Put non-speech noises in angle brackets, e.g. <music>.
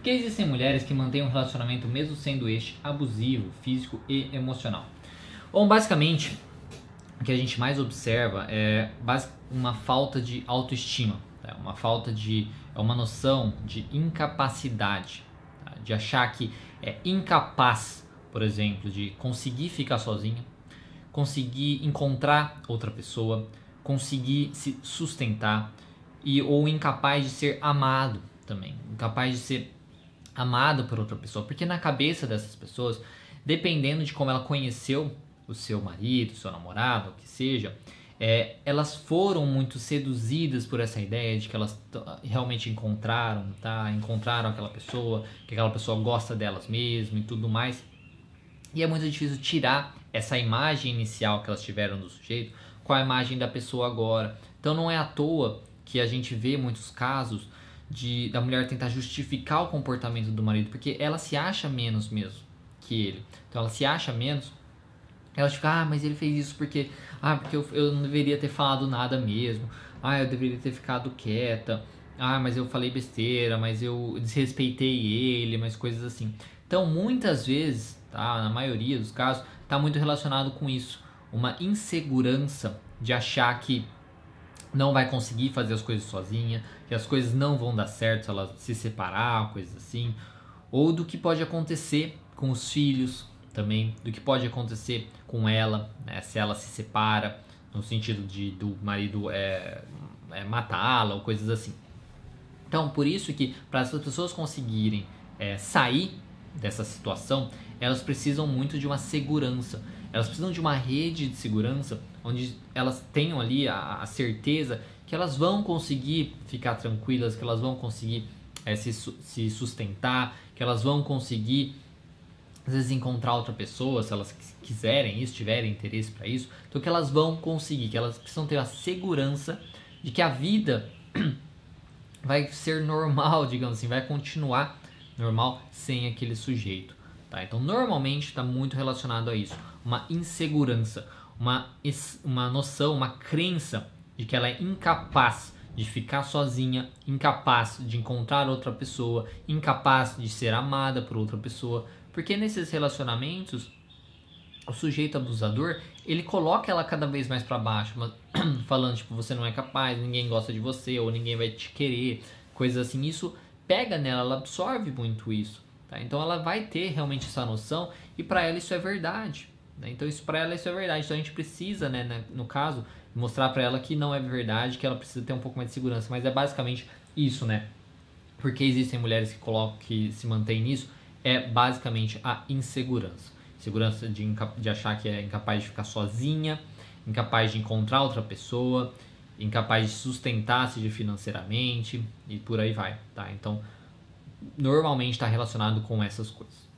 Porque existem mulheres que mantêm um relacionamento mesmo sendo este abusivo, físico e emocional. Bom, basicamente, o que a gente mais observa é uma falta de autoestima, tá? uma falta de. é uma noção de incapacidade, tá? de achar que é incapaz, por exemplo, de conseguir ficar sozinha, conseguir encontrar outra pessoa, conseguir se sustentar e ou incapaz de ser amado também, incapaz de ser amado por outra pessoa, porque na cabeça dessas pessoas, dependendo de como ela conheceu o seu marido, o seu namorado, o que seja, é, elas foram muito seduzidas por essa ideia de que elas ah, realmente encontraram, tá? Encontraram aquela pessoa, que aquela pessoa gosta delas mesmo e tudo mais. E é muito difícil tirar essa imagem inicial que elas tiveram do sujeito com a imagem da pessoa agora. Então não é à toa que a gente vê muitos casos de da mulher tentar justificar o comportamento do marido, porque ela se acha menos mesmo que ele. Então ela se acha menos. Ela fica, ah, mas ele fez isso porque, ah, porque eu, eu não deveria ter falado nada mesmo. Ah, eu deveria ter ficado quieta. Ah, mas eu falei besteira, mas eu desrespeitei ele, mas coisas assim. Então, muitas vezes, tá, na maioria dos casos, tá muito relacionado com isso, uma insegurança de achar que não vai conseguir fazer as coisas sozinha, que as coisas não vão dar certo se ela se separar, coisas assim, ou do que pode acontecer com os filhos também, do que pode acontecer com ela, né, se ela se separa, no sentido de do marido é, é matá-la ou coisas assim. Então, por isso que para as pessoas conseguirem é, sair dessa situação, elas precisam muito de uma segurança. Elas precisam de uma rede de segurança onde elas tenham ali a, a certeza que elas vão conseguir ficar tranquilas, que elas vão conseguir é, se, se sustentar, que elas vão conseguir às vezes encontrar outra pessoa, se elas quiserem isso, tiverem interesse para isso, então que elas vão conseguir, que elas precisam ter a segurança de que a vida <clears throat> vai ser normal, digamos assim, vai continuar normal sem aquele sujeito. Tá? Então, normalmente está muito relacionado a isso, uma insegurança, uma, uma noção, uma crença de que ela é incapaz de ficar sozinha, incapaz de encontrar outra pessoa, incapaz de ser amada por outra pessoa, porque nesses relacionamentos o sujeito abusador ele coloca ela cada vez mais para baixo, mas, <clears throat> falando tipo você não é capaz, ninguém gosta de você ou ninguém vai te querer, coisas assim. Isso pega nela, ela absorve muito isso. Tá? Então ela vai ter realmente essa noção e para ela isso é verdade. Né? Então isso para ela isso é verdade. Então a gente precisa, né, né no caso, mostrar para ela que não é verdade, que ela precisa ter um pouco mais de segurança. Mas é basicamente isso, né? Porque existem mulheres que colocam, que se mantêm nisso, é basicamente a insegurança. Segurança de, de achar que é incapaz de ficar sozinha, incapaz de encontrar outra pessoa, incapaz de sustentar-se financeiramente e por aí vai, tá? Então, normalmente está relacionado com essas coisas.